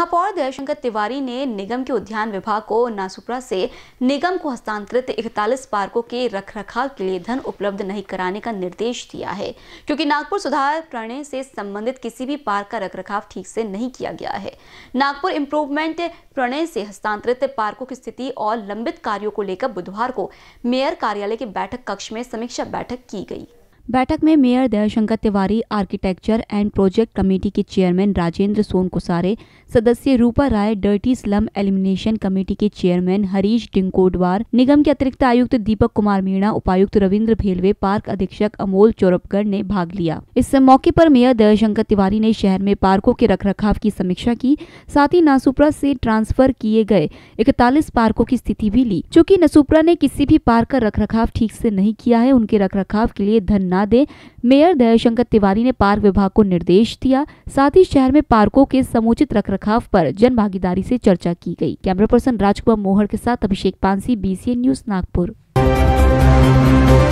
महापौर दयाशंकर तिवारी ने निगम के उद्यान विभाग को नासुपुरा से निगम को हस्तांतरित इकतालीस पार्कों के रखरखाव के लिए धन उपलब्ध नहीं कराने का निर्देश दिया है क्योंकि नागपुर सुधार प्रणय से संबंधित किसी भी पार्क का रखरखाव ठीक से नहीं किया गया है नागपुर इम्प्रूवमेंट प्रणय से हस्तांतरित पार्कों की स्थिति और लंबित कार्यो को लेकर बुधवार को मेयर कार्यालय के बैठक कक्ष में समीक्षा बैठक की गई बैठक में mayor Dayashankar Tiwari architecture and project committee के चेयरमैन राजेंद्र सोन कुसारे सदस्य Rupa Rai dirty slum elimination committee के चेयरमैन हरीश डिंकोडवार निगम के अतिरिक्त आयुक्त दीपक कुमार मीणा उपायुक्त रविंद्र भेलवे पार्क अधीक्षक अमोल चौरपगढ़ ने भाग लिया इस मौके पर मेयर दयाशंकर तिवारी ने शहर में पार्कों के रखरखाव की समीक्षा की साथ ही नासुपरा से ट्रांसफर किए गए इकतालीस पार्कों की स्थिति भी ली चूँकि नासुपरा ने किसी भी पार्क का रख ठीक से नहीं किया है उनके रख के लिए धन बना दें मेयर दयाशंकर तिवारी ने पार्क विभाग को निर्देश दिया साथ ही शहर में पार्कों के समुचित रखरखाव पर जन भागीदारी से चर्चा की गई कैमरा पर्सन राजकुमार मोहर के साथ अभिषेक पांसी बीसीएन न्यूज नागपुर